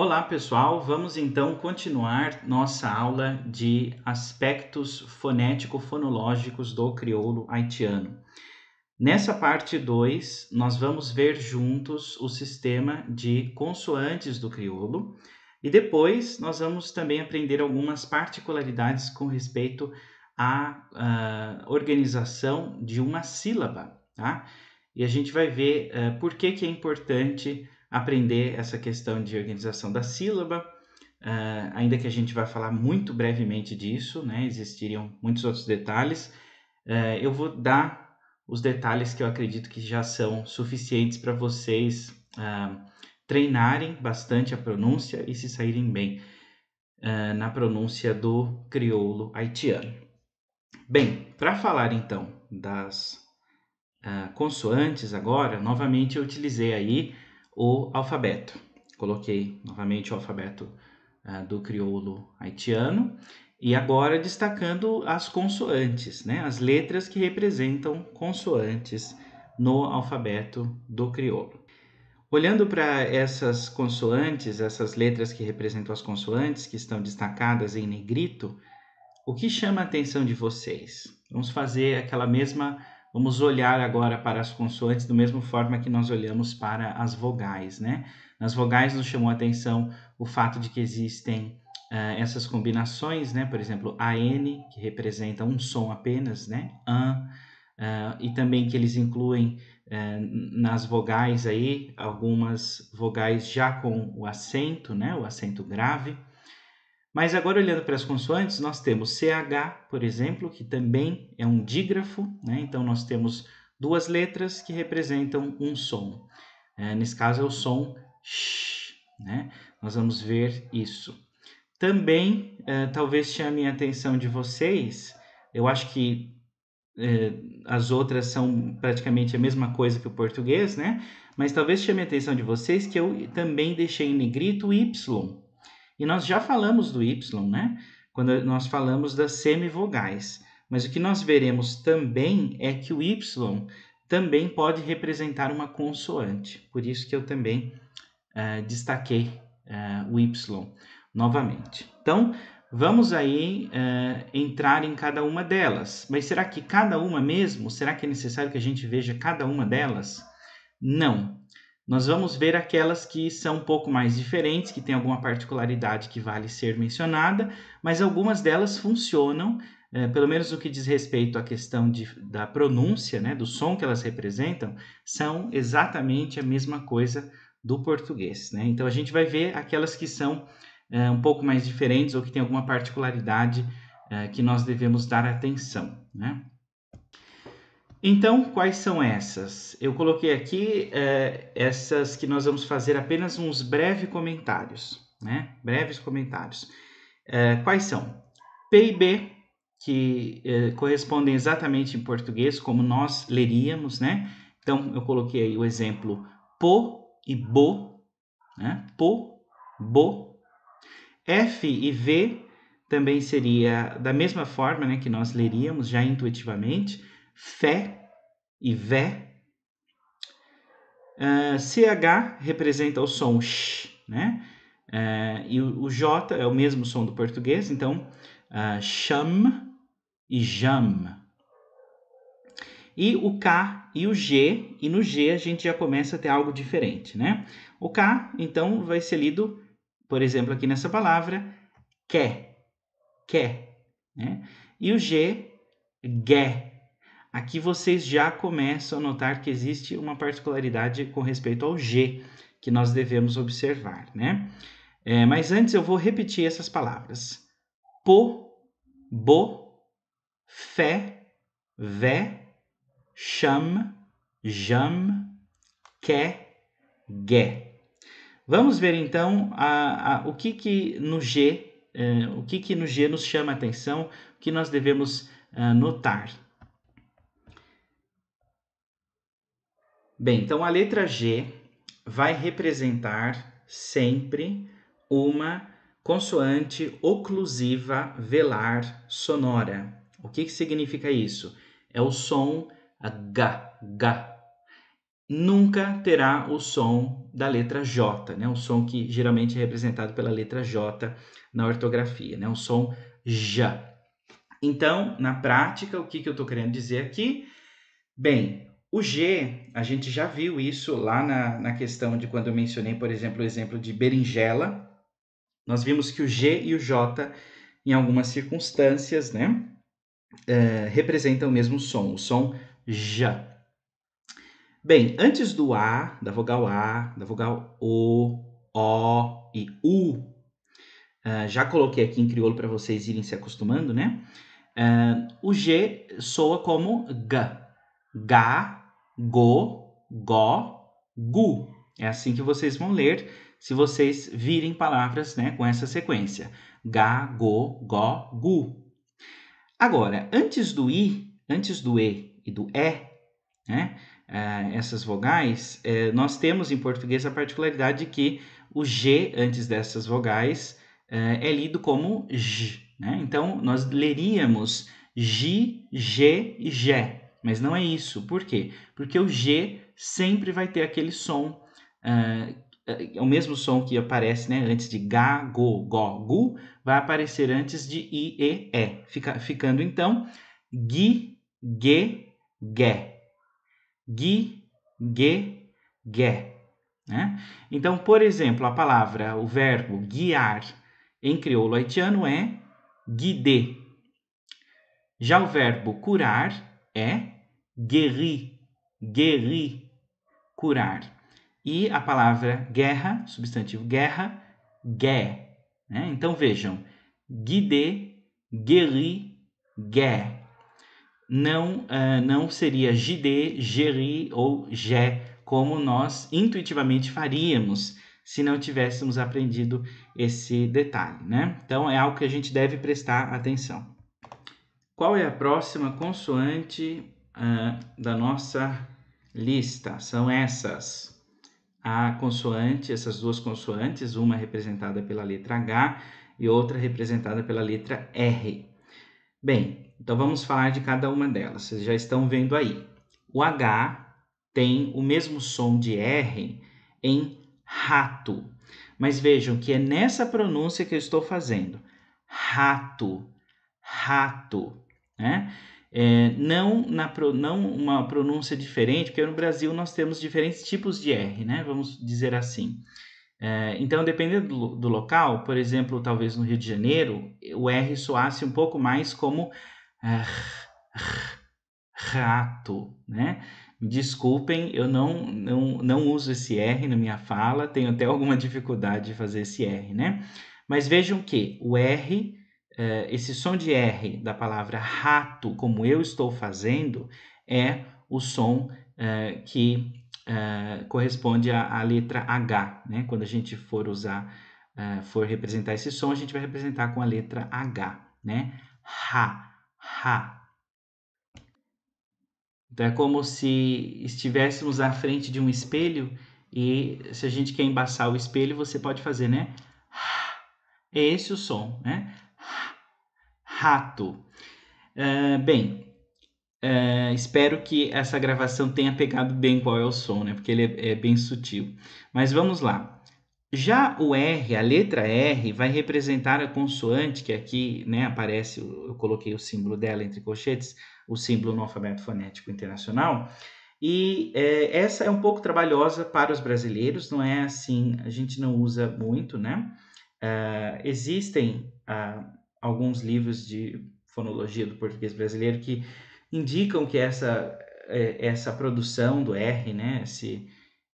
Olá, pessoal! Vamos então continuar nossa aula de aspectos fonético-fonológicos do crioulo haitiano. Nessa parte 2, nós vamos ver juntos o sistema de consoantes do crioulo e depois nós vamos também aprender algumas particularidades com respeito à uh, organização de uma sílaba, tá? E a gente vai ver uh, por que, que é importante aprender essa questão de organização da sílaba, uh, ainda que a gente vai falar muito brevemente disso, né? existiriam muitos outros detalhes. Uh, eu vou dar os detalhes que eu acredito que já são suficientes para vocês uh, treinarem bastante a pronúncia e se saírem bem na pronúncia do crioulo haitiano. Bem, para falar então das consoantes agora, novamente eu utilizei aí o alfabeto. Coloquei novamente o alfabeto uh, do crioulo haitiano e agora destacando as consoantes, né? as letras que representam consoantes no alfabeto do crioulo. Olhando para essas consoantes, essas letras que representam as consoantes, que estão destacadas em negrito, o que chama a atenção de vocês? Vamos fazer aquela mesma Vamos olhar agora para as consoantes do mesmo forma que nós olhamos para as vogais, né? Nas vogais nos chamou a atenção o fato de que existem uh, essas combinações, né? Por exemplo, AN, que representa um som apenas, né? AN, uh, e também que eles incluem uh, nas vogais aí algumas vogais já com o acento, né? O acento grave. Mas agora olhando para as consoantes, nós temos CH, por exemplo, que também é um dígrafo, né? então nós temos duas letras que representam um som. É, nesse caso é o som sh, né? Nós vamos ver isso. Também, é, talvez chame a atenção de vocês, eu acho que é, as outras são praticamente a mesma coisa que o português, né? Mas talvez chame a atenção de vocês que eu também deixei em negrito o Y, e nós já falamos do Y, né? Quando nós falamos das semivogais. Mas o que nós veremos também é que o Y também pode representar uma consoante. Por isso que eu também uh, destaquei uh, o Y novamente. Então, vamos aí uh, entrar em cada uma delas. Mas será que cada uma mesmo? Será que é necessário que a gente veja cada uma delas? Não. Nós vamos ver aquelas que são um pouco mais diferentes, que têm alguma particularidade que vale ser mencionada, mas algumas delas funcionam, eh, pelo menos no que diz respeito à questão de, da pronúncia, né, do som que elas representam, são exatamente a mesma coisa do português. Né? Então a gente vai ver aquelas que são eh, um pouco mais diferentes ou que têm alguma particularidade eh, que nós devemos dar atenção. Né? Então, quais são essas? Eu coloquei aqui é, essas que nós vamos fazer apenas uns breves comentários, né? Breves comentários. É, quais são? PIB, que é, correspondem exatamente em português como nós leríamos, né? Então, eu coloquei aí o exemplo po e bo, né? Po, bo. F e V também seria da mesma forma né, que nós leríamos já intuitivamente, fé e vé. Uh, ah, CH representa o som sh, né? Uh, e o, o, J é o mesmo som do português, então uh, cham e jam. E o K e o G, e no G a gente já começa a ter algo diferente, né? O K, então, vai ser lido, por exemplo, aqui nessa palavra, quer, quer, né? E o G, gué, Aqui vocês já começam a notar que existe uma particularidade com respeito ao G que nós devemos observar, né? É, mas antes eu vou repetir essas palavras. Po, bo, fé, vé, cham, jam, que, gué. Vamos ver então a, a, o que que no G, é, o que que no G nos chama a atenção, o que nós devemos uh, notar. Bem, então a letra G vai representar sempre uma consoante oclusiva velar sonora. O que, que significa isso? É o som G, G Nunca terá o som da letra J, né? o som que geralmente é representado pela letra J na ortografia, né? o som J. Então, na prática, o que, que eu estou querendo dizer aqui? Bem, o G, a gente já viu isso lá na, na questão de quando eu mencionei, por exemplo, o exemplo de berinjela. Nós vimos que o G e o J, em algumas circunstâncias, né, é, representam o mesmo som, o som J. Bem, antes do A, da vogal A, da vogal O, O e U, uh, já coloquei aqui em crioulo para vocês irem se acostumando, né? Uh, o G soa como G ga, go, go, gu. É assim que vocês vão ler se vocês virem palavras né, com essa sequência. Ga, go, go, gu. Agora, antes do i, antes do e e do né, é, né, essas vogais, é, nós temos em português a particularidade de que o G antes dessas vogais é, é lido como J. Né? Então, nós leríamos G, G e G. Mas não é isso. Por quê? Porque o G sempre vai ter aquele som, uh, o mesmo som que aparece né, antes de ga, go, go, gu, vai aparecer antes de i, e, e. Fica, ficando então gui, ge, ge. Gui, ge, ge. Né? Então, por exemplo, a palavra, o verbo guiar em crioulo haitiano é guider. Já o verbo curar é guerri, guerri, curar. E a palavra guerra, substantivo guerra, gué. Né? Então vejam, guide, guerri, gué. Não, uh, não seria gide, geri ou gé, como nós intuitivamente faríamos se não tivéssemos aprendido esse detalhe, né? Então é algo que a gente deve prestar atenção. Qual é a próxima consoante uh, da nossa lista? São essas. A consoante, essas duas consoantes, uma representada pela letra H e outra representada pela letra R. Bem, então vamos falar de cada uma delas. Vocês já estão vendo aí. O H tem o mesmo som de R em rato. Mas vejam que é nessa pronúncia que eu estou fazendo. Rato, rato né? É, não, na, não uma pronúncia diferente, porque no Brasil nós temos diferentes tipos de R, né? Vamos dizer assim. É, então, dependendo do, do, local, por exemplo, talvez no Rio de Janeiro, o R soasse um pouco mais como é, rato, né? Desculpem, eu não, não, não uso esse R na minha fala, tenho até alguma dificuldade de fazer esse R, né? Mas vejam que o R eh, esse som de R da palavra rato, como eu estou fazendo, é o som uh, que uh, corresponde à, à, letra H. Né? Quando a gente for usar, uh, for representar esse som, a gente vai representar com a letra H. Né? Ha, ha. Então é como se estivéssemos à frente de um espelho e se a gente quer embaçar o espelho, você pode fazer, né? É esse o som, né? rato. Uh, bem, uh, espero que essa gravação tenha pegado bem qual é o som, né? Porque ele é, é bem sutil. Mas vamos lá. Já o R, a letra R, vai representar a consoante, que aqui né, aparece, eu coloquei o símbolo dela entre colchetes, o símbolo no alfabeto fonético internacional. E é, essa é um pouco trabalhosa para os brasileiros, não é assim, a gente não usa muito, né? Uh, existem uh, alguns livros de fonologia do português brasileiro que indicam que essa, é, essa produção do R, né, se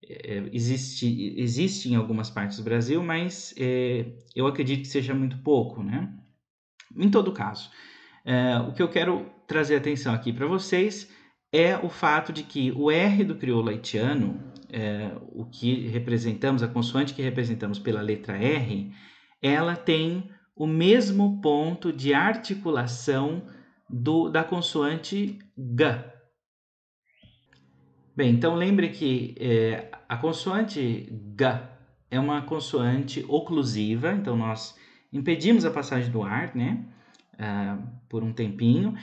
é, existe, existe em algumas partes do Brasil, mas é, eu acredito que seja muito pouco, né? Em todo caso, é, o que eu quero trazer atenção aqui para vocês é o fato de que o R do crioulo haitiano, é, o que representamos, a consoante que representamos pela letra R, ela tem o mesmo ponto de articulação do, da consoante G. Bem, então lembre que é, a consoante G é uma consoante oclusiva, então nós impedimos a passagem do ar né, uh, por um tempinho,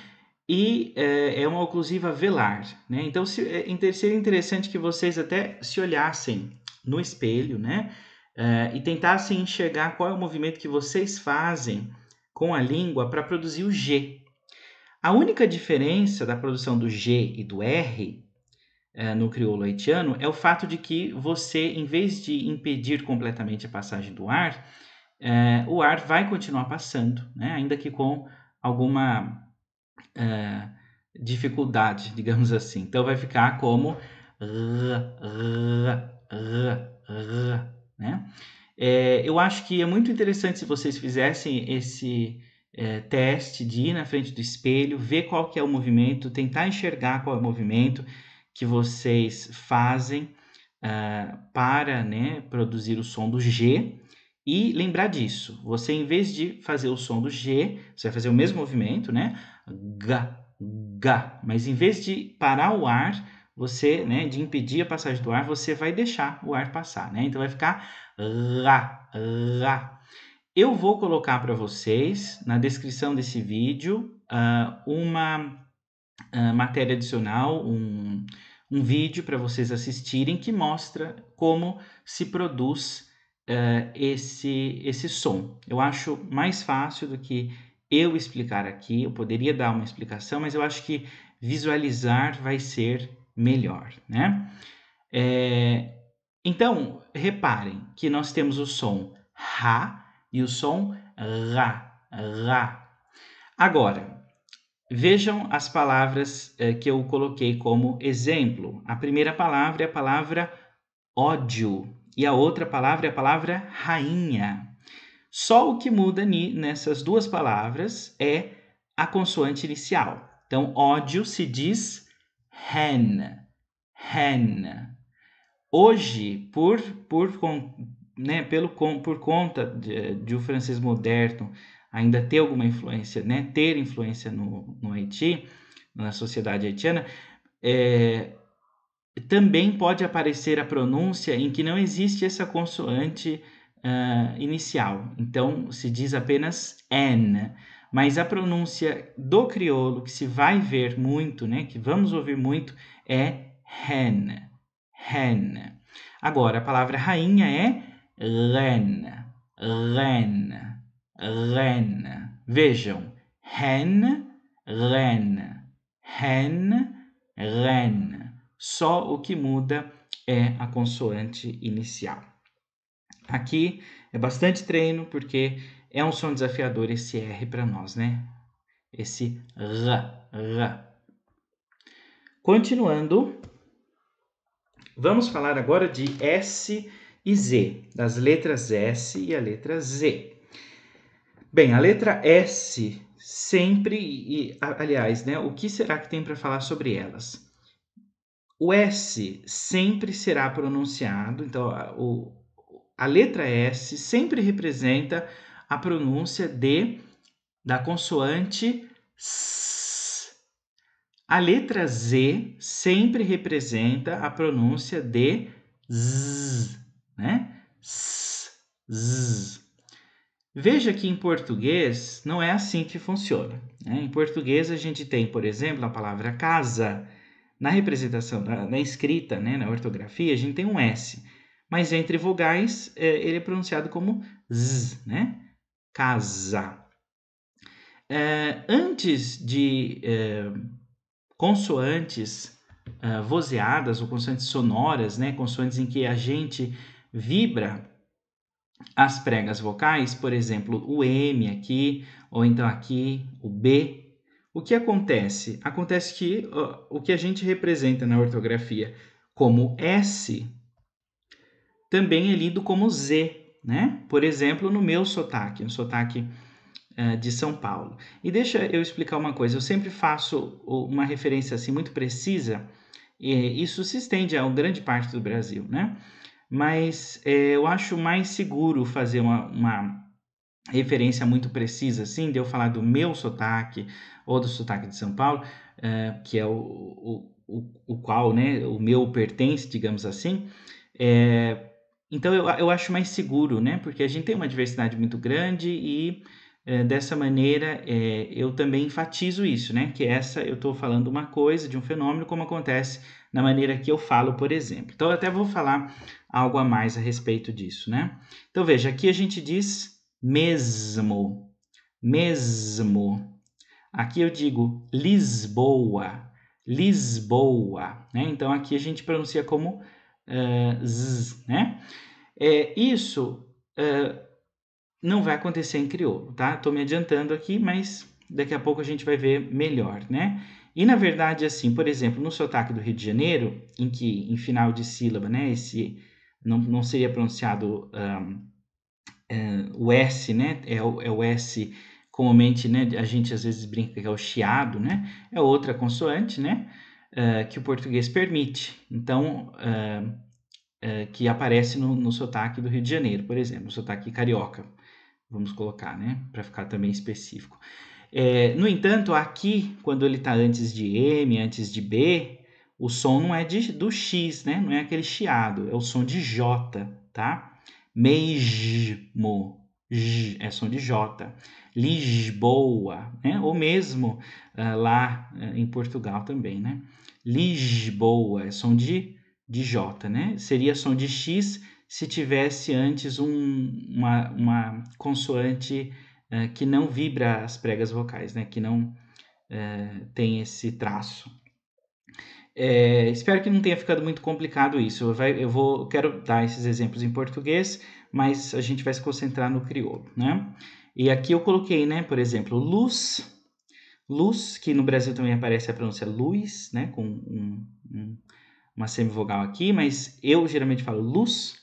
e uh, é uma oclusiva velar. Né? Então se, é, seria interessante que vocês até se olhassem no espelho, né? uh, e tentar assim, enxergar qual é o movimento que vocês fazem com a língua para produzir o G. A única diferença da produção do G e do R uh, no crioulo haitiano é o fato de que você, em vez de impedir completamente a passagem do ar, uh, o ar vai continuar passando, né? ainda que com alguma dificuldade, digamos assim. Então vai ficar como né? É, eu acho que é muito interessante se vocês fizessem esse é, teste de ir na frente do espelho, ver qual que é o movimento, tentar enxergar qual é o movimento que vocês fazem uh, para né, produzir o som do G. E lembrar disso, você em vez de fazer o som do G, você vai fazer o mesmo movimento, né? G, G. Mas em vez de parar o ar, você, né, de impedir a passagem do ar, você vai deixar o ar passar, né? Então vai ficar lá, lá. Eu vou colocar para vocês na descrição desse vídeo uh, uma uh, matéria adicional, um, um vídeo para vocês assistirem que mostra como se produz uh, esse, esse som. Eu acho mais fácil do que eu explicar aqui, eu poderia dar uma explicação, mas eu acho que visualizar vai ser melhor, né? É, então, reparem que nós temos o som ra e o som ra, Rá. Agora, vejam as palavras é, que eu coloquei como exemplo. A primeira palavra é a palavra ódio e a outra palavra é a palavra rainha. Só o que muda nessas duas palavras é a consoante inicial. Então, ódio se diz hen, hen. Hoje, por, por, né, pelo, por conta de, de o francês moderno ainda ter alguma influência, né, ter influência no, no Haiti, na sociedade haitiana, é, também pode aparecer a pronúncia em que não existe essa consoante uh, inicial. Então, se diz apenas N mas a pronúncia do crioulo que se vai ver muito, né, que vamos ouvir muito, é hen, hen. Agora, a palavra rainha é ren, ren, ren. Vejam, hen, ren, hen, ren. Só o que muda é a consoante inicial. Aqui é bastante treino, porque é um som desafiador esse R para nós, né? Esse R, R. Continuando, vamos falar agora de S e Z, das letras S e a letra Z. Bem, a letra S sempre, e, aliás, né, o que será que tem para falar sobre elas? O S sempre será pronunciado, então a, o, a letra S sempre representa a pronúncia de da consoante S. A letra Z sempre representa a pronúncia de Z, né? S, z. Veja que em português não é assim que funciona. Né? Em português a gente tem, por exemplo, a palavra casa. Na representação, na, na escrita, né, na ortografia, a gente tem um S. Mas entre vogais, é, ele é pronunciado como Z, né? casa. É, eh, antes de é, consoantes é, vozeadas ou consoantes sonoras, né, consoantes em que a gente vibra as pregas vocais, por exemplo, o M aqui, ou então aqui, o B, o que acontece? Acontece que ó, o que a gente representa na ortografia como S também é lido como Z, né? Por exemplo, no meu sotaque, no sotaque uh, de São Paulo. E deixa eu explicar uma coisa. Eu sempre faço uma referência assim muito precisa. E isso se estende a grande parte do Brasil, né? Mas é, eu acho mais seguro fazer uma, uma referência muito precisa, assim, de eu falar do meu sotaque ou do sotaque de São Paulo, uh, que é o, o, o, o, qual, né, o meu pertence, digamos assim, é, então eu, eu acho mais seguro, né? Porque a gente tem uma diversidade muito grande e é, dessa maneira é, eu também enfatizo isso, né? Que essa eu estou falando uma coisa de um fenômeno como acontece na maneira que eu falo, por exemplo. Então eu até vou falar algo a mais a respeito disso, né? Então veja, aqui a gente diz mesmo, mesmo. Aqui eu digo Lisboa, Lisboa, né? Então aqui a gente pronuncia como z, né? É, isso não vai acontecer em crioulo, tá? Estou me adiantando aqui, mas daqui a pouco a gente vai ver melhor, né? E na verdade, assim, por exemplo, no sotaque do Rio de Janeiro, em que em final de sílaba, né, esse não, não seria pronunciado um, o S, né? É o, é o S comumente, né? A gente às vezes brinca que é o chiado, né? É outra consoante, né? uh, que o português permite. Então, uh, que aparece no, no sotaque do Rio de Janeiro, por exemplo, no sotaque carioca, vamos colocar, né? Para ficar também específico. É, no entanto, aqui, quando ele está antes de M, antes de B, o som não é de, do X, né? Não é aquele chiado, é o som de J, tá? Mesmo. J, é som de J. Lisboa, né? Ou mesmo uh, lá uh, em Portugal também, né? Lisboa, é som de, de J, né? Seria som de X se tivesse antes um, uma, uma consoante uh, que não vibra as pregas vocais, né? Que não uh, tem esse traço. É, espero que não tenha ficado muito complicado isso. Vai, eu vou, quero dar esses exemplos em português, mas a gente vai se concentrar no crioulo, né? E aqui eu coloquei, né? Por exemplo, luz Luz, que no Brasil também aparece a pronúncia luz, né? Com um, um, uma semivogal aqui, mas eu geralmente falo luz.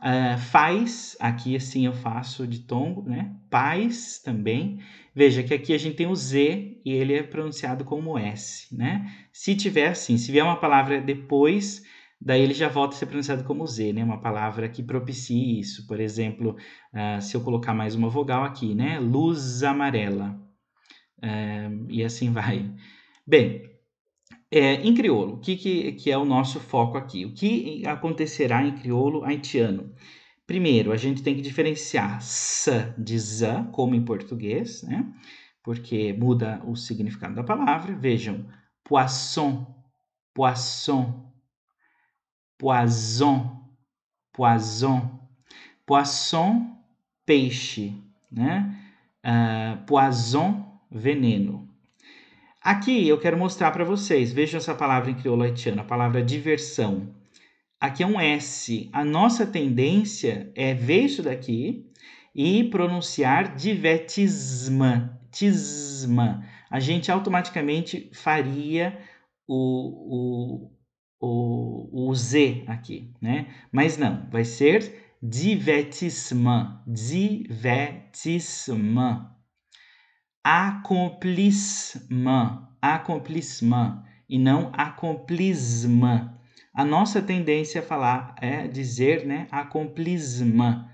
Uh, faz, aqui assim eu faço de tongo, né? Paz também. Veja que aqui a gente tem o Z e ele é pronunciado como S, né? Se tiver assim, se vier uma palavra depois, daí ele já volta a ser pronunciado como Z, né? Uma palavra que propicie isso. Por exemplo, uh, se eu colocar mais uma vogal aqui, né? Luz amarela e assim vai. Bem, é, em crioulo, o que, que, que, é o nosso foco aqui? O que acontecerá em crioulo haitiano? Primeiro, a gente tem que diferenciar s de z, como em português, né? porque muda o significado da palavra. Vejam, poisson, poisson, poison, poison. Poisson, peixe, né? Uh, poison, veneno. Aqui eu quero mostrar para vocês, vejam essa palavra em crioulo haitiano, a palavra diversão. Aqui é um S. A nossa tendência é ver isso daqui e pronunciar divertisma. Tisma. A gente automaticamente faria o, o, o, o Z aqui, né? Mas não, vai ser divertisma. Divertisma accomplissement, accomplissement e não accomplissement. A nossa tendência a falar é dizer, né, accomplissement.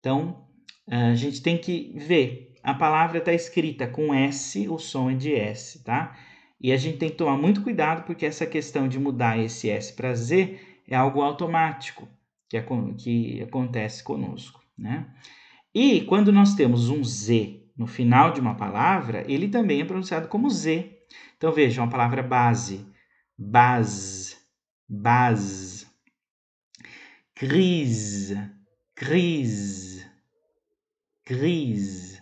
Então, a gente tem que ver. A palavra está escrita com S, o som é de S, tá? E a gente tem que tomar muito cuidado porque essa questão de mudar esse S para Z é algo automático que, que acontece conosco, né? E quando nós temos um Z no final de uma palavra, ele também é pronunciado como Z. Então vejam, a palavra base, base, base. Crise, crise, crise.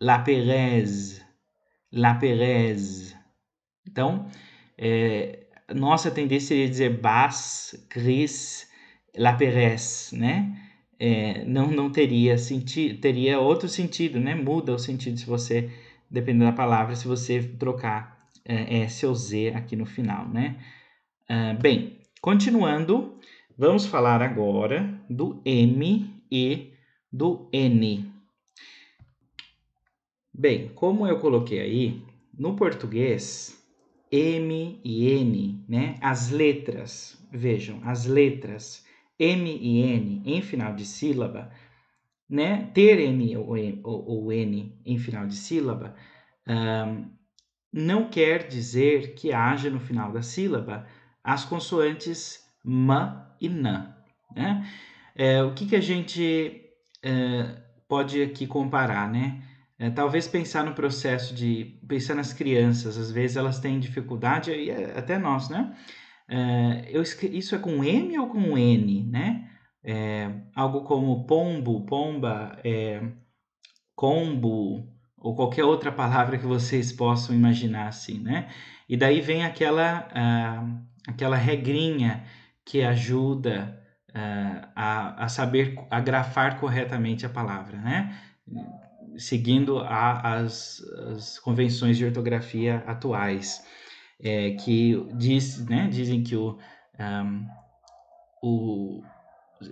La Perez. La Perez. Então, é, nossa tendência seria dizer Bas, Cris, La Perez, né? é, não, não teria sentido, teria outro sentido, né? Muda o sentido se você, dependendo da palavra, se você trocar é, é S ou Z aqui no final, né? Uh, bem, continuando, vamos falar agora do M e do N. Bem, como eu coloquei aí, no português, M e N, né? As letras, vejam, as letras M e N em final de sílaba, né? ter M ou, N em final de sílaba, um, não quer dizer que haja no final da sílaba as consoantes M e N. Né? É, o que, que a gente é, pode aqui comparar, né? É, talvez pensar no processo de pensar nas crianças, às vezes elas têm dificuldade, é até nós, né? É, eu isso é com M ou com N, né? É, algo como pombo, pomba, é, combo ou qualquer outra palavra que vocês possam imaginar assim, né? E daí vem aquela, aquela regrinha que ajuda é, a, a saber a grafar corretamente a palavra, né? Seguindo a, as, as convenções de ortografia atuais é, que diz, né, dizem que o, um, o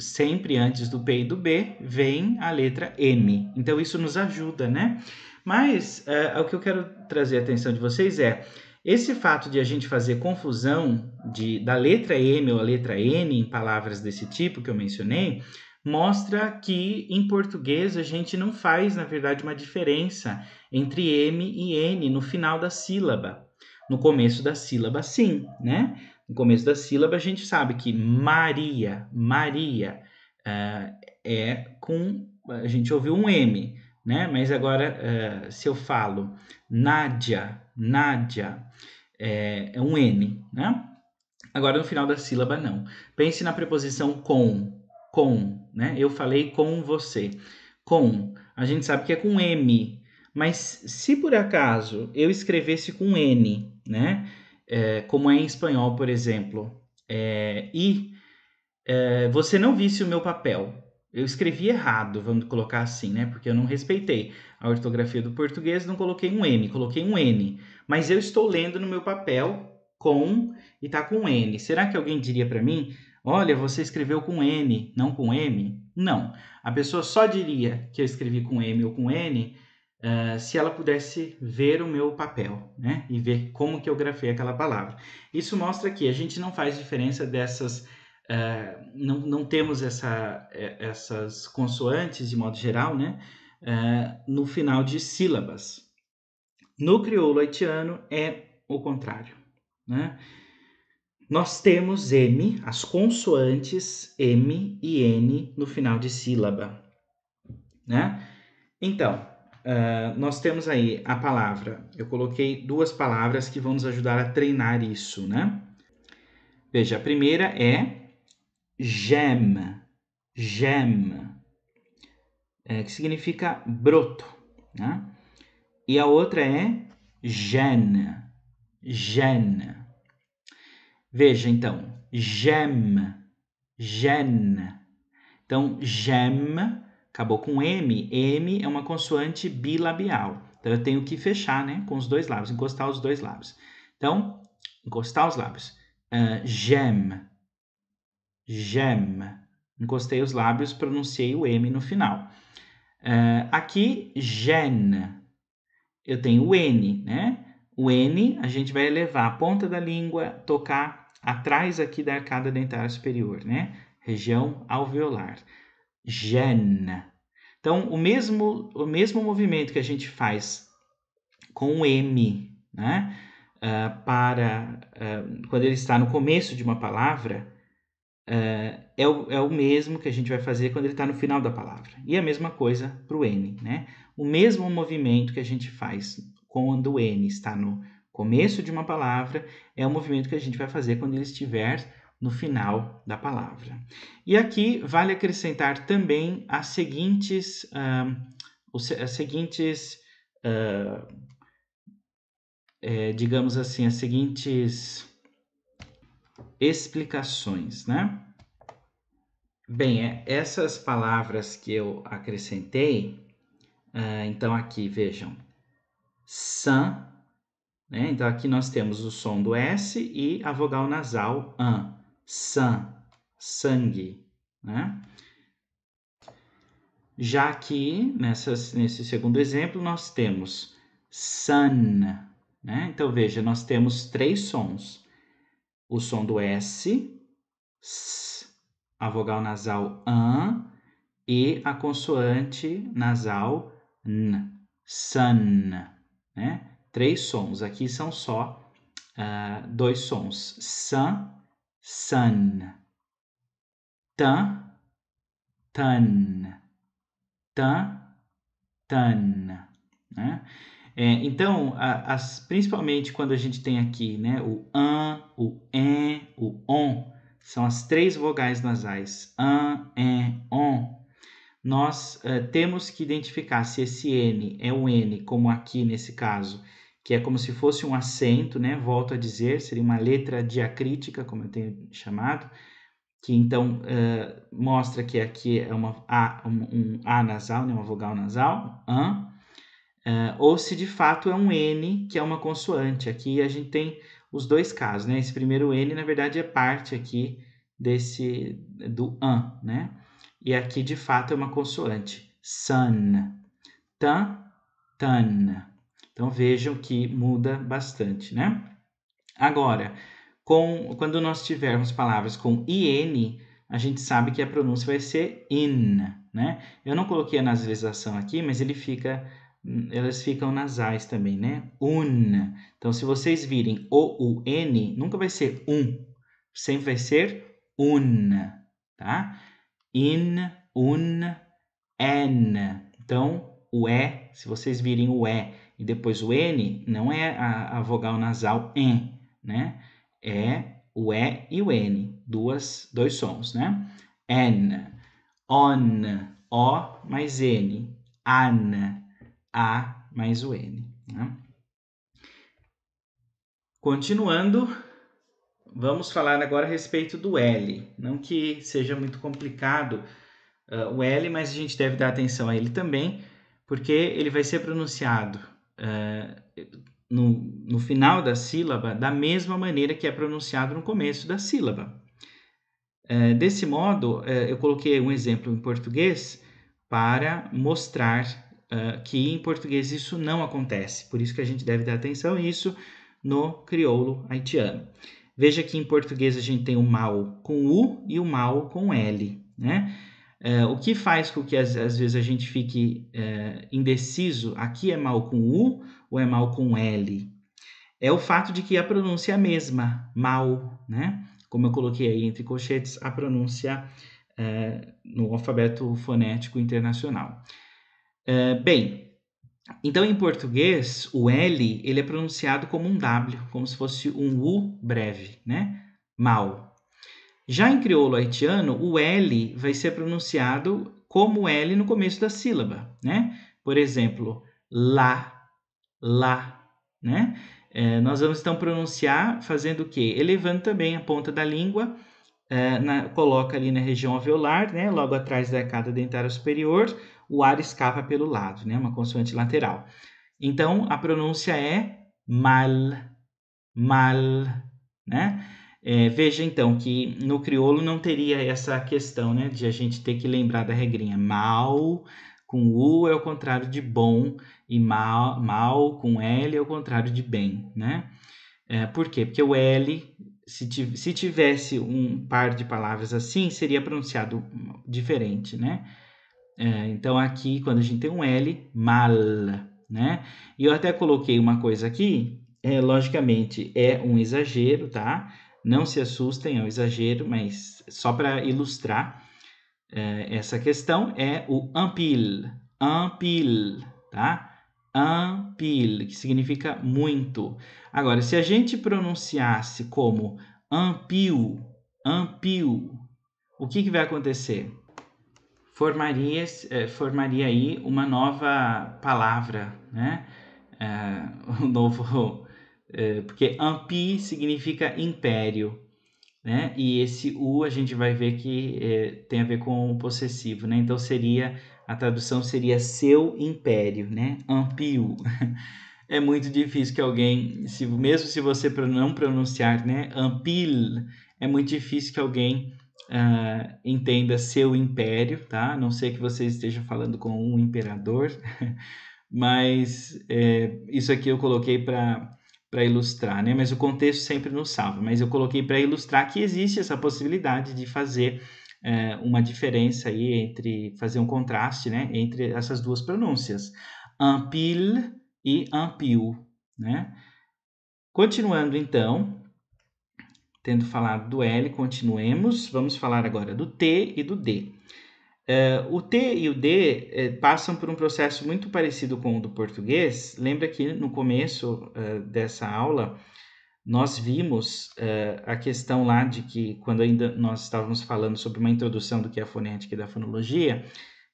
sempre antes do P e do B vem a letra M. Então isso nos ajuda, né? Mas é, o que eu quero trazer a atenção de vocês é esse fato de a gente fazer confusão de, da letra M ou a letra N em palavras desse tipo que eu mencionei mostra que em português a gente não faz, na verdade, uma diferença entre M e N no final da sílaba no começo da sílaba, sim, né? No começo da sílaba, a gente sabe que Maria, Maria uh, é com. A gente ouviu um M, né? Mas agora, uh, se eu falo Nádia, Nádia, é, é um N, né? Agora, no final da sílaba, não. Pense na preposição com, com, né? Eu falei com você. Com, a gente sabe que é com M, mas se por acaso eu escrevesse com N, né? É, como é em espanhol, por exemplo. É, e é, você não visse o meu papel. Eu escrevi errado, vamos colocar assim, né? Porque eu não respeitei a ortografia do português, não coloquei um M, coloquei um N. Mas eu estou lendo no meu papel com e tá com N. Será que alguém diria para mim, olha, você escreveu com N, não com M? Não. A pessoa só diria que eu escrevi com M ou com N Uh, se ela pudesse ver o meu papel, né? E ver como que eu grafei aquela palavra. Isso mostra que a gente não faz diferença dessas, uh, não, não temos essa, eh, essas consoantes de modo geral, né? Uh, no final de sílabas. No crioulo haitiano é o contrário, né? Nós temos M, as consoantes M e N no final de sílaba, né? Então, ah, nós temos aí a palavra. Eu coloquei duas palavras que vão nos ajudar a treinar isso, né? Veja, a primeira é gem, gem, é, que significa broto, né? E a outra é gen, gen. Veja então, gem, gen. Então, gem Acabou com M. M é uma consoante bilabial. Então, eu tenho que fechar né, com os dois lábios, encostar os dois lábios. Então, encostar os lábios. Uh, gem. Gem. Encostei os lábios, pronunciei o M no final. Uh, aqui, gen. Eu tenho o N, né? O N, a gente vai elevar a ponta da língua, tocar atrás aqui da arcada dentária superior, né? Região alveolar. Gena. Então, o mesmo, o mesmo movimento que a gente faz com o M, né? Uh, para uh, quando ele está no começo de uma palavra, uh, é, o, é o mesmo que a gente vai fazer quando ele está no final da palavra. E a mesma coisa para o N, né? O mesmo movimento que a gente faz quando o N está no começo de uma palavra é o movimento que a gente vai fazer quando ele estiver no final da palavra. E aqui vale acrescentar também as seguintes, uh, as seguintes uh, é, digamos assim, as seguintes explicações, né? Bem, é, essas palavras que eu acrescentei, uh, então aqui vejam, san, né? então aqui nós temos o som do S e a vogal nasal an san, sangue, né? Já que nessas, nesse segundo exemplo nós temos san, né? Então veja, nós temos três sons: o som do S, s a vogal nasal an e a consoante nasal n, san, né? Três sons. Aqui são só uh, dois sons: san sun tan, tan Tan, tan né? É, então, a, as, principalmente quando a gente tem aqui né, o an, o en, o on, são as três vogais nasais, an, en, on, nós uh, temos que identificar se esse N é um N, como aqui nesse caso, que é como se fosse um acento, né? Volto a dizer, seria uma letra diacrítica, como eu tenho chamado, que então uh, mostra que aqui é uma a, um, um, a nasal, né? Uma vogal nasal, an, uh, ou se de fato é um n que é uma consoante. Aqui a gente tem os dois casos, né? Esse primeiro n, na verdade, é parte aqui desse do an, né? E aqui de fato é uma consoante. san, tan, tan. Então vejam que muda bastante, né? Agora, com, quando nós tivermos palavras com IN, a gente sabe que a pronúncia vai ser IN, né? Eu não coloquei a nasalização aqui, mas ele fica, elas ficam nasais também, né? UN. Então, se vocês virem O-U-N, nunca vai ser um, sempre vai ser UN, tá? In, un, en. Então, o E, se vocês virem o E e depois o N não é a, a vogal nasal n né? É o E e o N, duas, dois sons, né? N, ON, O mais N, AN, A mais o N. Né? Continuando, vamos falar agora a respeito do L. Não que seja muito complicado uh, o L, mas a gente deve dar atenção a ele também, porque ele vai ser pronunciado uh, no, no final da sílaba da mesma maneira que é pronunciado no começo da sílaba. Uh, desse modo, uh, eu coloquei um exemplo em português para mostrar que em português isso não acontece. Por isso que a gente deve dar atenção nisso isso no crioulo haitiano. Veja que em português a gente tem o mal com U e o mal com L, né? É, o que faz com que às, vezes a gente fique é, indeciso, aqui é mal com U ou é mal com L? É o fato de que a pronúncia é a mesma, mal, né? Como eu coloquei aí entre colchetes, a pronúncia é, no alfabeto fonético internacional. É, bem, então em português, o L ele é pronunciado como um W, como se fosse um U breve, né? Mal, já em crioulo haitiano, o L vai ser pronunciado como L no começo da sílaba, né? Por exemplo, lá, lá, né? É, nós vamos então pronunciar fazendo o quê? Elevando também a ponta da língua, é, na, coloca ali na região alveolar, né? Logo atrás da arcada dentária superior, o ar escapa pelo lado, né? Uma consoante lateral. Então, a pronúncia é mal, mal, né? É, veja então que no crioulo não teria essa questão né, de a gente ter que lembrar da regrinha. Mal com U é o contrário de bom e mal, mal com L é o contrário de bem. Né? É, por quê? Porque o L, se, se tivesse um par de palavras assim, seria pronunciado diferente. Né? É, então aqui, quando a gente tem um L, mal. Né? E eu até coloquei uma coisa aqui, é, logicamente é um exagero, tá? Não se assustem é um exagero, mas só para ilustrar é, essa questão é o ampil, ampil, tá? Ampil, que significa muito. Agora, se a gente pronunciasse como ampil, ampil, o que, que vai acontecer? Formaria, é, formaria aí uma nova palavra, né? É, um novo é, porque Ampi significa império, né? E esse U a gente vai ver que é, tem a ver com o possessivo, né? Então seria a tradução seria seu império, né? Ampiu. É muito difícil que alguém, se, mesmo se você não pronunciar, né? Ampil, é muito difícil que alguém uh, entenda seu império, tá? A não sei que você esteja falando com um imperador, mas é, isso aqui eu coloquei para para ilustrar, né? Mas o contexto sempre nos salva. Mas eu coloquei para ilustrar que existe essa possibilidade de fazer é, uma diferença aí entre fazer um contraste, né? Entre essas duas pronúncias, ampil e ampil, né? Continuando então, tendo falado do L, continuemos. Vamos falar agora do T e do D. Uh, o T e o D é, passam por um processo muito parecido com o do português. Lembra que no começo uh, dessa aula nós vimos uh, a questão lá de que, quando ainda nós estávamos falando sobre uma introdução do que é a fonética e da fonologia,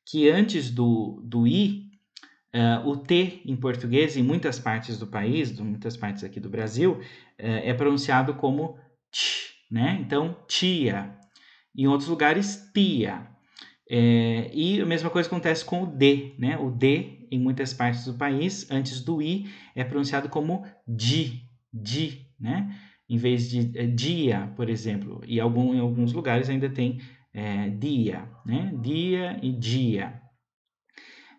que antes do, do I, o T em português, em muitas partes do país, em muitas partes aqui do Brasil, é pronunciado como t, né? Então, tia. Em outros lugares, tia. É, e a mesma coisa acontece com o D, né? O D, em muitas partes do país, antes do I, é pronunciado como di, di, né? Em vez de é, dia, por exemplo. E algum, em alguns lugares ainda tem é, dia, né? Dia e dia.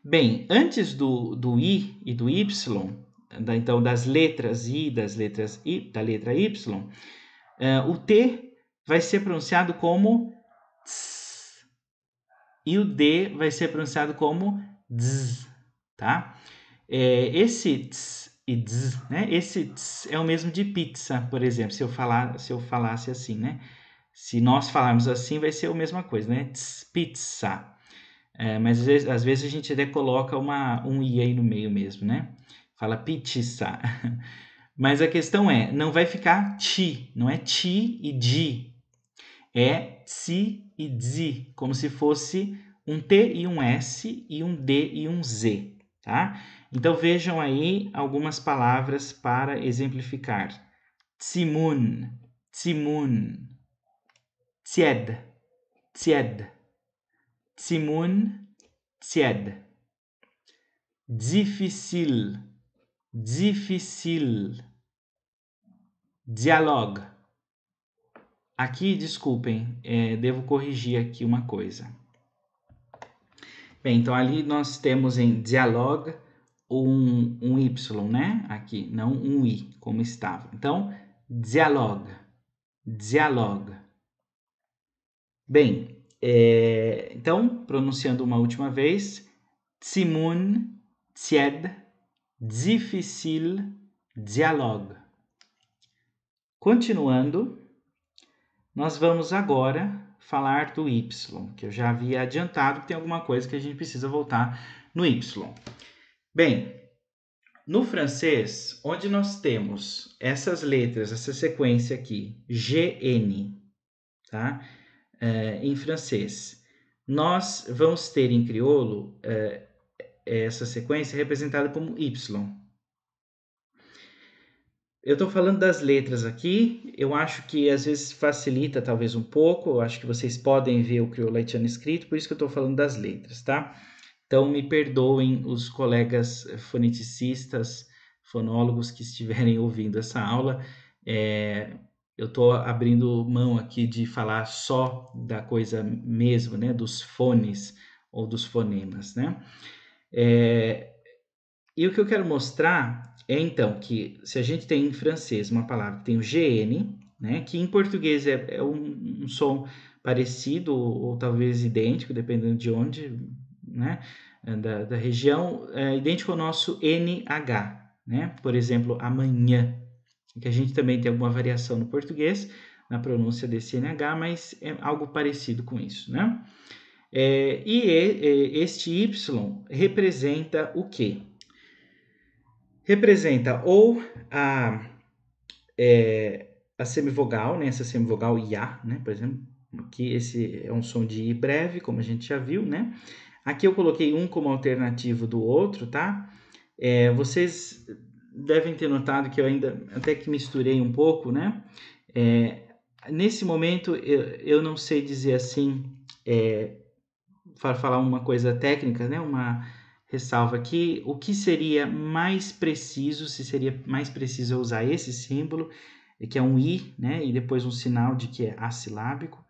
Bem, antes do, do I e do Y, da, então das letras I, das letras I, da letra Y, é, o T vai ser pronunciado como ts e o D vai ser pronunciado como dz, tá? É, esse TS e dz, né? Esse TS é o mesmo de pizza, por exemplo. Se eu falar, se eu falasse assim, né? Se nós falarmos assim, vai ser a mesma coisa, né? TS, pizza. É, mas às vezes, às vezes, a gente até coloca uma, um i aí no meio mesmo, né? Fala pizza. Mas a questão é, não vai ficar ti, não é ti e di. É tsi e zi, como se fosse um T e um S e um D e um Z, tá? Então vejam aí algumas palavras para exemplificar. Tsimun, tsimun, tsied, tsied, tsimun, tsied. Difícil, difícil. Dialogue, Aqui, desculpem, é, devo corrigir aqui uma coisa. Bem, então ali nós temos em dialogue um, um Y, né? Aqui, não um I, como estava. Então, dialogue, dialogue. Bem, é, então, pronunciando uma última vez, Simun, Tsied, Difícil, Dialogue. Continuando, nós vamos agora falar do y, que eu já havia adiantado que tem alguma coisa que a gente precisa voltar no y. Bem, no francês, onde nós temos essas letras, essa sequência aqui, GN, tá? É, em francês, nós vamos ter em crioulo é, é essa sequência representada como Y. Eu estou falando das letras aqui, eu acho que às vezes facilita talvez um pouco, eu acho que vocês podem ver o crioletiano escrito, por isso que eu estou falando das letras, tá? Então me perdoem os colegas eh, foneticistas, fonólogos que estiverem ouvindo essa aula, é, eu estou abrindo mão aqui de falar só da coisa mesmo, né, dos fones ou dos fonemas, né? É, e o que eu quero mostrar é então que se a gente tem em francês uma palavra que tem o GN, né, que em português é, é um, um, som parecido ou, talvez idêntico, dependendo de onde, né, eh, da, da região, é idêntico ao nosso NH, né? Por exemplo, amanhã, que a gente também tem alguma variação no português na pronúncia desse NH, mas é algo parecido com isso, né? É, e este Y representa o quê? representa ou a, é, a semivogal, né? essa semivogal IA, né? por exemplo, aqui esse é um som de I breve, como a gente já viu, né? Aqui eu coloquei um como alternativo do outro, tá? É, vocês devem ter notado que eu ainda até que misturei um pouco, né? É, nesse momento eu, eu não sei dizer assim, é, para falar uma coisa técnica, né? Uma ressalva aqui o que seria mais preciso, se seria mais preciso usar esse símbolo, é que é um I, né, e depois um sinal de que é assilábico,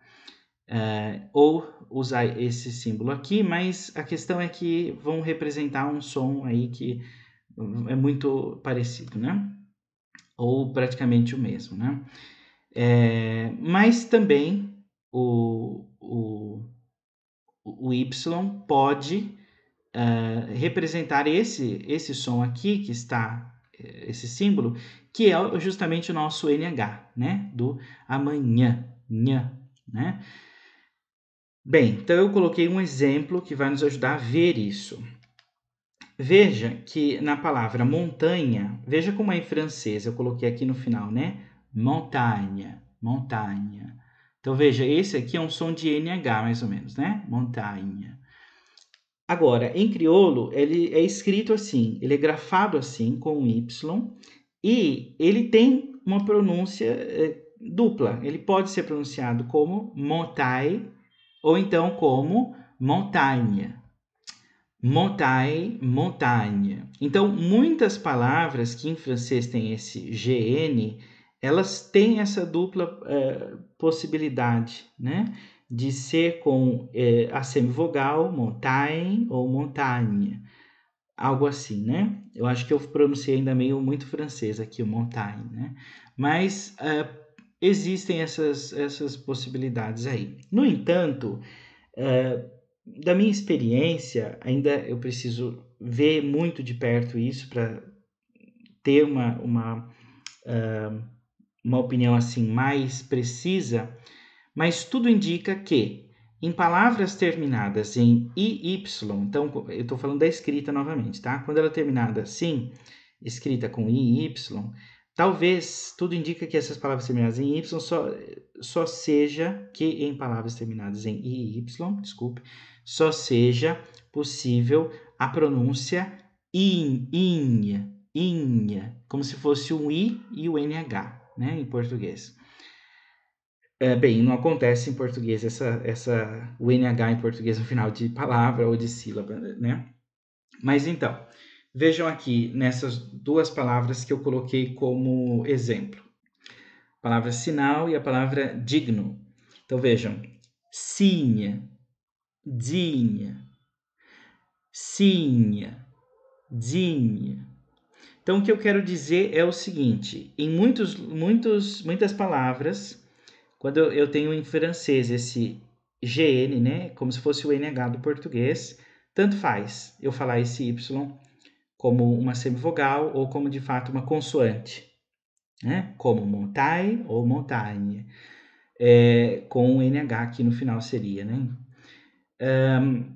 uh, ou usar esse símbolo aqui, mas a questão é que vão representar um som aí que é muito parecido, né? Ou praticamente o mesmo, né? É, mas também o, o, o Y pode eh, representar esse, esse som aqui que está eh, esse símbolo, que é justamente o nosso NH, né? Do amanhã, nha, né? Bem, então eu coloquei um exemplo que vai nos ajudar a ver isso. Veja que na palavra montanha, veja como é em francês, eu coloquei aqui no final, né? Montanha, montanha. Então veja, esse aqui é um som de NH mais ou menos, né? Montanha. Agora, em crioulo, ele é escrito assim, ele é grafado assim, com um Y, e ele tem uma pronúncia é, dupla. Ele pode ser pronunciado como montai ou então como montanha. Montai, montanha. Então, muitas palavras que em francês têm esse GN, elas têm essa dupla é, possibilidade, né? de ser com é, a semivogal, montagne ou montagne, algo assim, né? Eu acho que eu pronunciei ainda meio muito francês aqui, o montagne, né? Mas é, existem essas, essas possibilidades aí. No entanto, é, da minha experiência, ainda eu preciso ver muito de perto isso para ter uma, uma, uh, uma opinião assim mais precisa, mas tudo indica que, em palavras terminadas em IY, então eu estou falando da escrita novamente, tá? Quando ela é terminada assim, escrita com IY, talvez tudo indica que essas palavras terminadas em Y só, só seja que em palavras terminadas em IY, desculpe, só seja possível a pronúncia in, IN, como se fosse um I e o NH, né, em português. É, bem, não acontece em português essa, essa, o NH em português no final de palavra ou de sílaba, né? Mas então, vejam aqui nessas duas palavras que eu coloquei como exemplo. A palavra sinal e a palavra digno. Então vejam, sinha, dinha, sinha, dinha. Então o que eu quero dizer é o seguinte, em muitos, muitos, muitas palavras quando eu tenho em francês esse GN, né? Como se fosse o NH do português, tanto faz eu falar esse Y como uma semivogal ou como de fato uma consoante, né? Como montagne ou montagne, é, com o NH aqui no final seria, né? Um,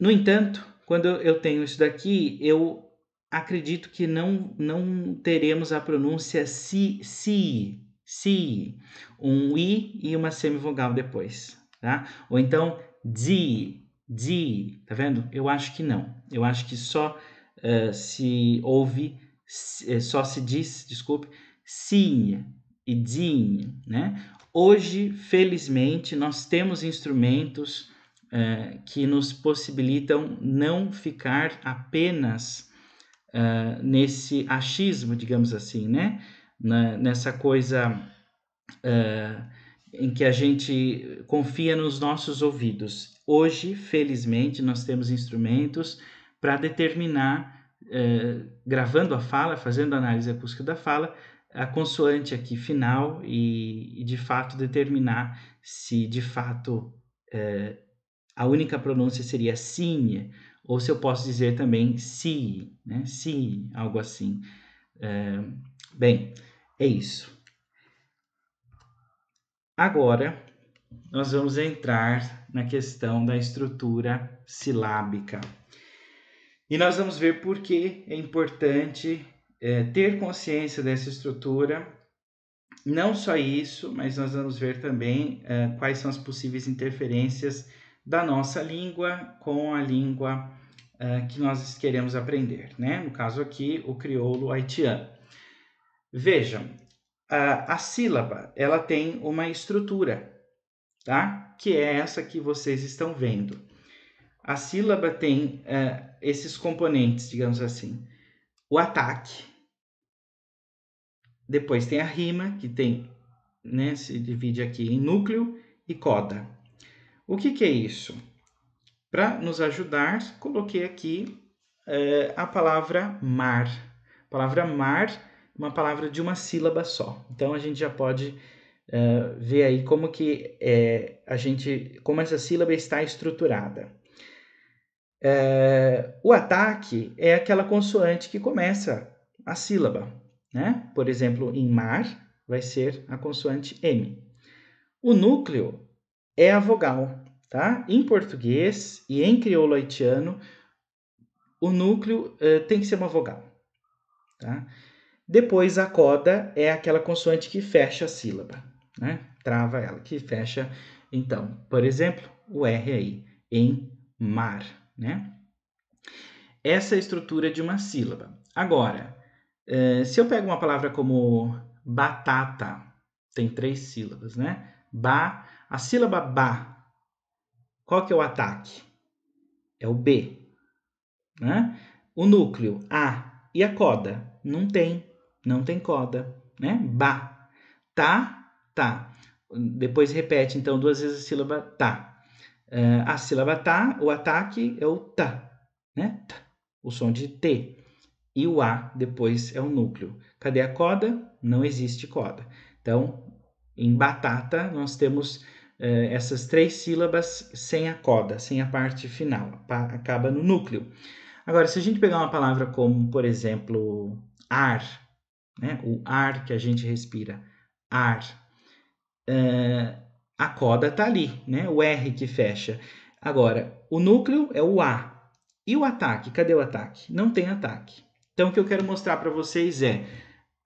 no entanto, quando eu tenho isso daqui, eu acredito que não, não teremos a pronúncia si, si si, um i e uma semivogal depois, tá? Ou então di, di, tá vendo? Eu acho que não. Eu acho que só uh, se ouve, se, eh, só se diz, desculpe, si e din, né? Hoje, felizmente, nós temos instrumentos uh, que nos possibilitam não ficar apenas uh, nesse achismo, digamos assim, né? né, nessa coisa eh, em que a gente confia nos nossos ouvidos. Hoje, felizmente, nós temos instrumentos para determinar, eh, gravando a fala, fazendo análise acústica da fala, a consoante aqui final e, e de fato determinar se de fato eh, a única pronúncia seria sinha ou se eu posso dizer também si, né? si, algo assim. É, bem, é isso. Agora, nós vamos entrar na questão da estrutura silábica. E nós vamos ver por que é importante é, ter consciência dessa estrutura. Não só isso, mas nós vamos ver também é, quais são as possíveis interferências da nossa língua com a língua é, que nós queremos aprender, né? No caso aqui, o crioulo haitiano. Vejam, a, a sílaba ela tem uma estrutura, tá? Que é essa que vocês estão vendo. A sílaba tem é, esses componentes, digamos assim. O ataque. Depois tem a rima, que tem, né, se divide aqui em núcleo e coda. O que, que é isso? Para nos ajudar, coloquei aqui é, a palavra mar. A palavra mar uma palavra de uma sílaba só. Então a gente já pode uh, ver aí como que é, a gente, como essa sílaba está estruturada. Eh, o ataque é aquela consoante que começa a sílaba, né? Por exemplo, em mar vai ser a consoante M. O núcleo é a vogal, tá? Em português e em crioulo haitiano, o núcleo uh, tem que ser uma vogal, tá? Depois a coda é aquela consoante que fecha a sílaba, né? Trava ela, que fecha. Então, por exemplo, o R aí, em mar, né? Essa é a estrutura de uma sílaba. Agora, eh, se eu pego uma palavra como batata, tem três sílabas, né? Ba, a sílaba ba, qual que é o ataque? É o B, né? O núcleo, A, e a coda? Não tem, não tem coda, né? Ba. Tá, tá. Depois repete, então, duas vezes a sílaba tá. Uh, a sílaba tá, o ataque é o tá, né? o som de T. E o A depois é o núcleo. Cadê a coda? Não existe coda. Então, em batata, nós temos uh, essas três sílabas sem a coda, sem a parte final. acaba no núcleo. Agora, se a gente pegar uma palavra como, por exemplo, ar, né? o ar que a gente respira, ar. Uh, a coda está ali, né? o R que fecha. Agora, o núcleo é o A. E o ataque? Cadê o ataque? Não tem ataque. Então, o que eu quero mostrar para vocês é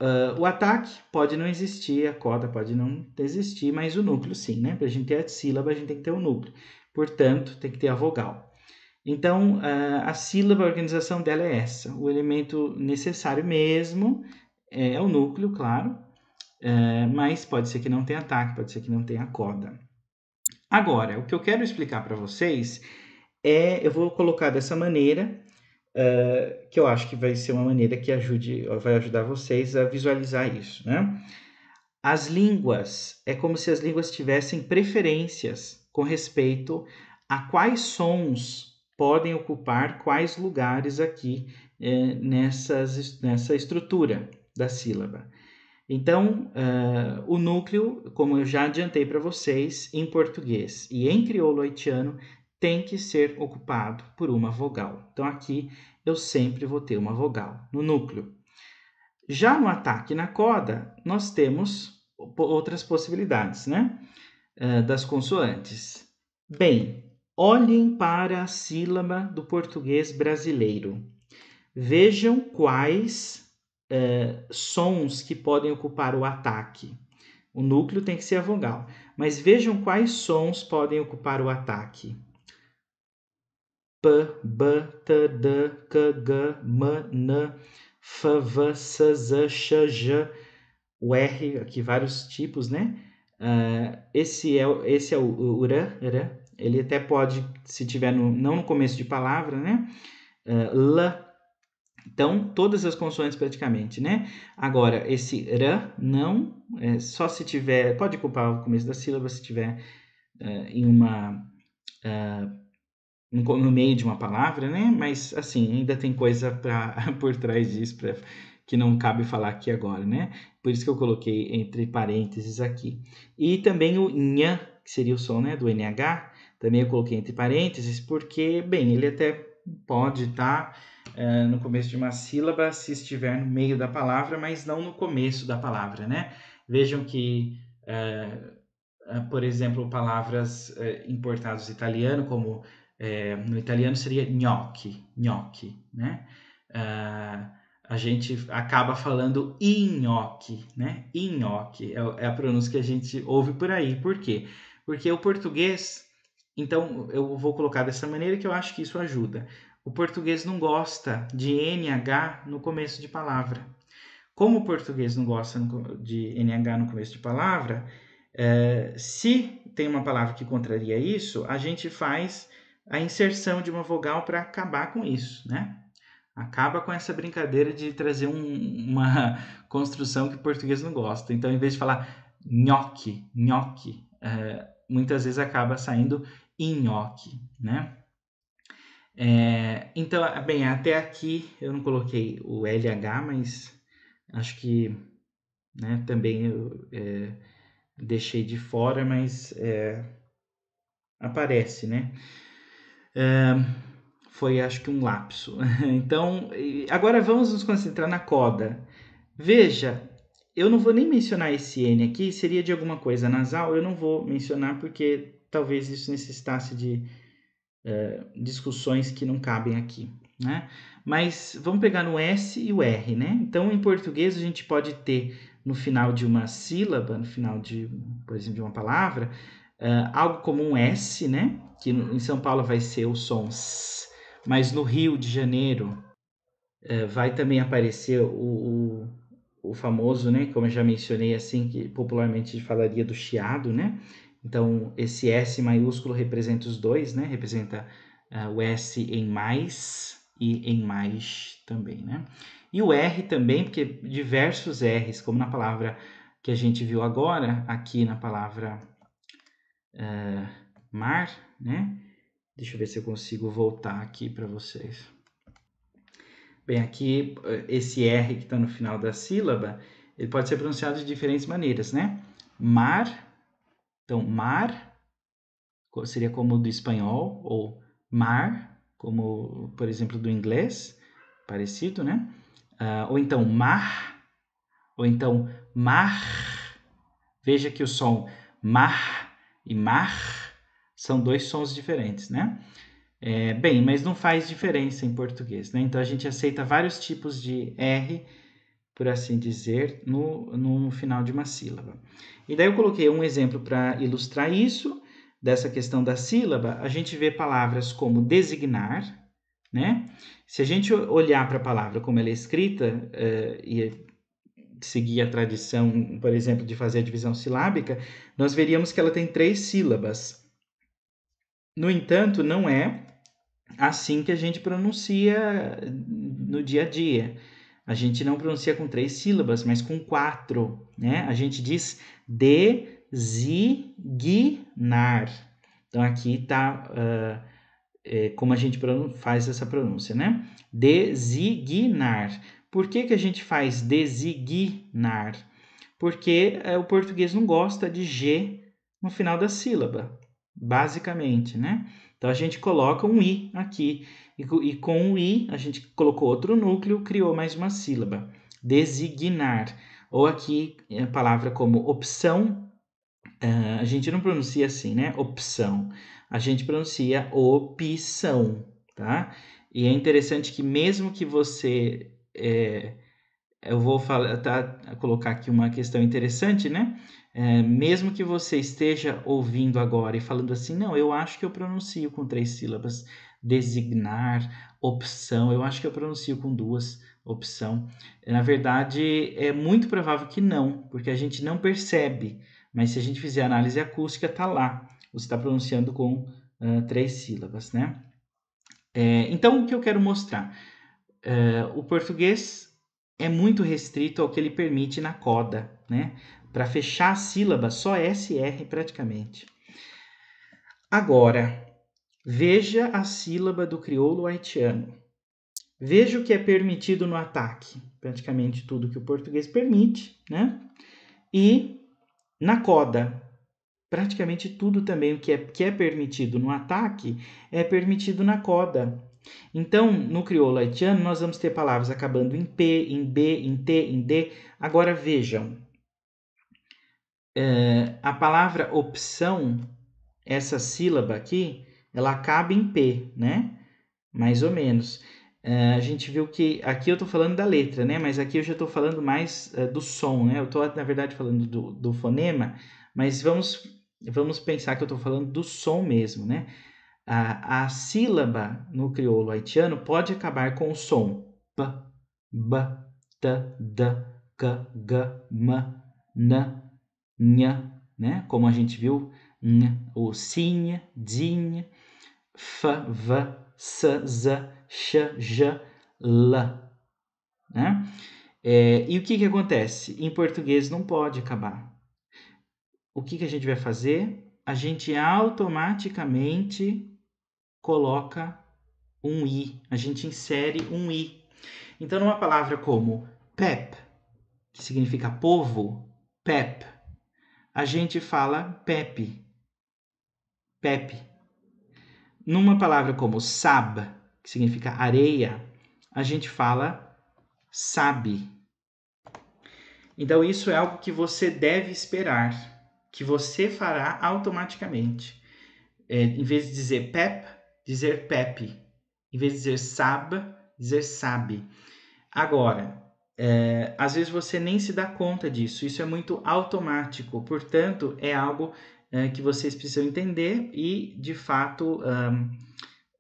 uh, o ataque pode não existir, a coda pode não existir, mas o núcleo sim, né? Para a gente ter a sílaba, a gente tem que ter o um núcleo. Portanto, tem que ter a vogal. Então, eh, a sílaba, a organização dela é essa. O elemento necessário mesmo é, é o núcleo, claro, é, mas pode ser que não tenha ataque, pode ser que não tenha corda. Agora, o que eu quero explicar para vocês é, eu vou colocar dessa maneira, uh, que eu acho que vai ser uma maneira que ajude, vai ajudar vocês a visualizar isso, né? As línguas, é como se as línguas tivessem preferências com respeito a quais sons podem ocupar quais lugares aqui eh, nessas, nessa estrutura, da sílaba. Então, uh, o núcleo, como eu já adiantei para vocês, em português e em crioulo haitiano, tem que ser ocupado por uma vogal. Então, aqui eu sempre vou ter uma vogal no núcleo. Já no ataque na coda, nós temos outras possibilidades, né? Uh, das consoantes. Bem, olhem para a sílaba do português brasileiro. Vejam quais é, sons que podem ocupar o ataque. O núcleo tem que ser a vogal. Mas vejam quais sons podem ocupar o ataque. P, B, T, D, K, G, M, N, F, V, S, Z, X, J, o R, aqui vários tipos, né? Uh, esse, é, esse é o é R, Ele até pode, se tiver no, não no começo de palavra, né? Uh, l, então, todas as consoantes praticamente, né? Agora, esse r não, é só se tiver, pode ocupar o começo da sílaba se tiver uh, em uma, uh, no meio de uma palavra, né? Mas, assim, ainda tem coisa pra, por trás disso pra, que não cabe falar aqui agora, né? Por isso que eu coloquei entre parênteses aqui. E também o nha, que seria o som né, do NH, também eu coloquei entre parênteses porque, bem, ele até pode estar... Tá eh, no começo de uma sílaba se estiver no meio da palavra, mas não no começo da palavra, né? Vejam que, eh, eh, por exemplo, palavras importadas do italiano, como no italiano seria gnocchi, gnocchi, né? a gente acaba falando nhoque, né? Nhoque é, é a pronúncia que a gente ouve por aí. Por quê? Porque o português, então eu vou colocar dessa maneira que eu acho que isso ajuda. O português não gosta de NH no começo de palavra. Como o português não gosta de NH no começo de palavra, é, se tem uma palavra que contraria isso, a gente faz a inserção de uma vogal para acabar com isso, né? Acaba com essa brincadeira de trazer um, uma construção que o português não gosta. Então, em vez de falar nhoque, nhoque, é, muitas vezes acaba saindo nhoque, né? É, então, bem, até aqui eu não coloquei o LH, mas acho que né, também eu é, deixei de fora, mas é, aparece, né? É, foi, acho que, um lapso. Então, agora vamos nos concentrar na coda. Veja, eu não vou nem mencionar esse N aqui, seria de alguma coisa nasal, eu não vou mencionar porque talvez isso necessitasse de eh, discussões que não cabem aqui. Né? Mas vamos pegar no S e o R, né? Então, em português, a gente pode ter no final de uma sílaba, no final de, por exemplo, de uma palavra, uh, algo como um S, né? Que no, em São Paulo vai ser o som S, mas no Rio de Janeiro uh, vai também aparecer o, o, o, famoso, né? Como eu já mencionei, assim, que popularmente falaria do chiado, né? Então, esse S maiúsculo representa os dois, né? Representa uh, o S em mais e em mais também, né? E o R também, porque diversos R's, como na palavra que a gente viu agora, aqui na palavra uh, mar, né? Deixa eu ver se eu consigo voltar aqui para vocês. Bem, aqui eh, esse R que está no final da sílaba, ele pode ser pronunciado de diferentes maneiras, né? Mar, então, mar seria como do espanhol, ou mar, como, por exemplo, do inglês, parecido, né? Uh, ou então mar, ou então mar. Veja que o som mar e mar são dois sons diferentes, né? É, bem, mas não faz diferença em português, né? Então a gente aceita vários tipos de R por assim dizer, no, no final de uma sílaba. E daí eu coloquei um exemplo para ilustrar isso, dessa questão da sílaba, a gente vê palavras como designar, né? Se a gente olhar para a palavra como ela é escrita uh, e seguir a tradição, por exemplo, de fazer a divisão silábica, nós veríamos que ela tem três sílabas. No entanto, não é assim que a gente pronuncia no dia a dia a gente não pronuncia com três sílabas, mas com quatro, né? A gente diz designar. Então aqui está uh, ah, é, como a gente faz essa pronúncia, né? Designar. Por que, que a gente faz designar? Porque uh, o português não gosta de G no final da sílaba, basicamente, né? Então a gente coloca um I aqui e, com o i a gente colocou outro núcleo, criou mais uma sílaba. Designar. Ou aqui, é, a palavra como opção, é, a gente não pronuncia assim, né? Opção. A gente pronuncia opção, tá? E é interessante que mesmo que você... É, eu vou falar, tá, colocar aqui uma questão interessante, né? É, mesmo que você esteja ouvindo agora e falando assim, não, eu acho que eu pronuncio com três sílabas designar, opção. Eu acho que eu pronuncio com duas opção. Na verdade, é muito provável que não, porque a gente não percebe. Mas se a gente fizer análise acústica, tá lá. Você está pronunciando com uh, três sílabas, né? É, então, o que eu quero mostrar? Uh, o português é muito restrito ao que ele permite na coda, né? Para fechar a sílaba, só SR praticamente. Agora, Veja a sílaba do crioulo haitiano. Veja o que é permitido no ataque, praticamente tudo que o português permite, né? E na coda, praticamente tudo também o que é, que é permitido no ataque é permitido na coda. Então, no crioulo haitiano, nós vamos ter palavras acabando em P, em B, em T, em D. Agora vejam, é, a palavra opção, essa sílaba aqui, ela acaba em P, né? Mais ou menos. Uh, a gente viu que aqui eu estou falando da letra, né? Mas aqui eu já estou falando mais uh, do som, né? Eu estou, na verdade, falando do, do, fonema, mas vamos, vamos pensar que eu estou falando do som mesmo, né? A, a sílaba no crioulo haitiano pode acabar com o som p, b, t, d, k, g, m, n, nha, né? Como a gente viu, nha, o sinha, dinha, F, V, S, Z, X, J, L. Né? É, e o que, que acontece? Em português não pode acabar. O que, que a gente vai fazer? A gente automaticamente coloca um i, a gente insere um i. Então, numa palavra como pep, que significa povo, pep, a gente fala pep, pep. Numa palavra como sab, que significa areia, a gente fala sabe. Então isso é algo que você deve esperar, que você fará automaticamente. É, em vez de dizer pep, dizer pep Em vez de dizer sab, dizer sabe. Agora, é, às vezes você nem se dá conta disso, isso é muito automático, portanto, é algo é, que vocês precisam entender e, de fato, um,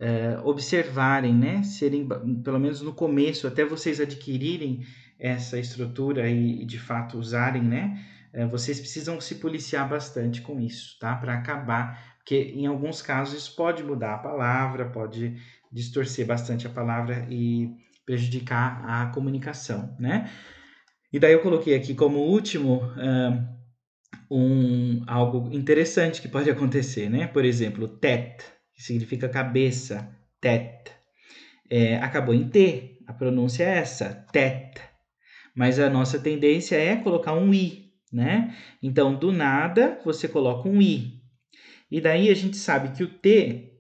é, observarem, né? Serem, pelo menos no começo, até vocês adquirirem essa estrutura e, e de fato, usarem, né? É, vocês precisam se policiar bastante com isso, tá? Para acabar, porque em alguns casos isso pode mudar a palavra, pode distorcer bastante a palavra e prejudicar a comunicação, né? E daí eu coloquei aqui como último. Um, um algo interessante que pode acontecer, né? Por exemplo, tet, que significa cabeça, tet. É, acabou em T, a pronúncia é essa, tet. Mas a nossa tendência é colocar um i, né? Então, do nada, você coloca um i. E daí a gente sabe que o T,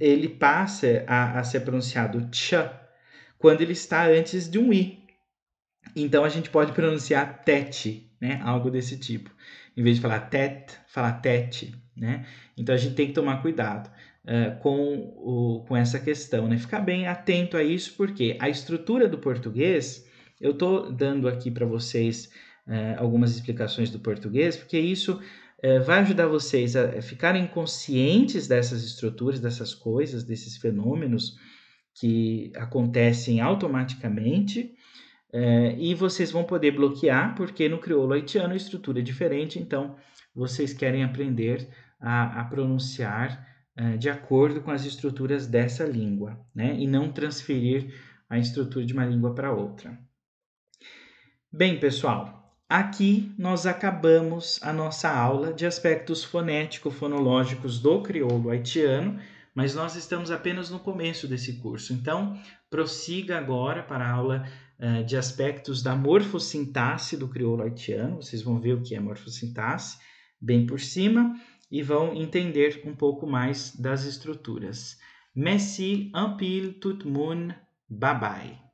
ele passa a, a ser pronunciado tch quando ele está antes de um i. Então, a gente pode pronunciar tete, né? Algo desse tipo. Em vez de falar tet, falar tete, né? Então a gente tem que tomar cuidado uh, com, o, com essa questão, né? Ficar bem atento a isso, porque a estrutura do português, eu estou dando aqui para vocês uh, algumas explicações do português, porque isso uh, vai ajudar vocês a ficarem conscientes dessas estruturas, dessas coisas, desses fenômenos que acontecem automaticamente é, e vocês vão poder bloquear, porque no crioulo haitiano a estrutura é diferente, então vocês querem aprender a, a pronunciar é, de acordo com as estruturas dessa língua, né? E não transferir a estrutura de uma língua para outra. Bem, pessoal, aqui nós acabamos a nossa aula de aspectos fonético-fonológicos do crioulo haitiano, mas nós estamos apenas no começo desse curso. Então, prossiga agora para a aula eh, de aspectos da morfossintaxe do crioulo haitiano. Vocês vão ver o que é morfossintaxe bem por cima e vão entender um pouco mais das estruturas. Merci, un pile, tout bye bye.